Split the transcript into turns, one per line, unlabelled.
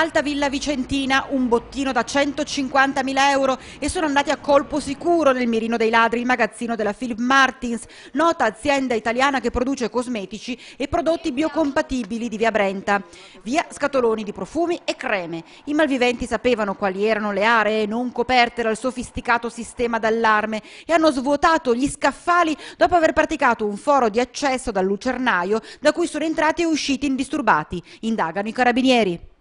Alta Villa Vicentina, un bottino da 150.000 euro e sono andati a colpo sicuro nel mirino dei ladri il magazzino della Philip Martins, nota azienda italiana che produce cosmetici e prodotti biocompatibili di Via Brenta. Via scatoloni di profumi e creme. I malviventi sapevano quali erano le aree non coperte dal sofisticato sistema d'allarme e hanno svuotato gli scaffali dopo aver praticato un foro di accesso dal lucernaio da cui sono entrati e usciti indisturbati. Indagano i carabinieri.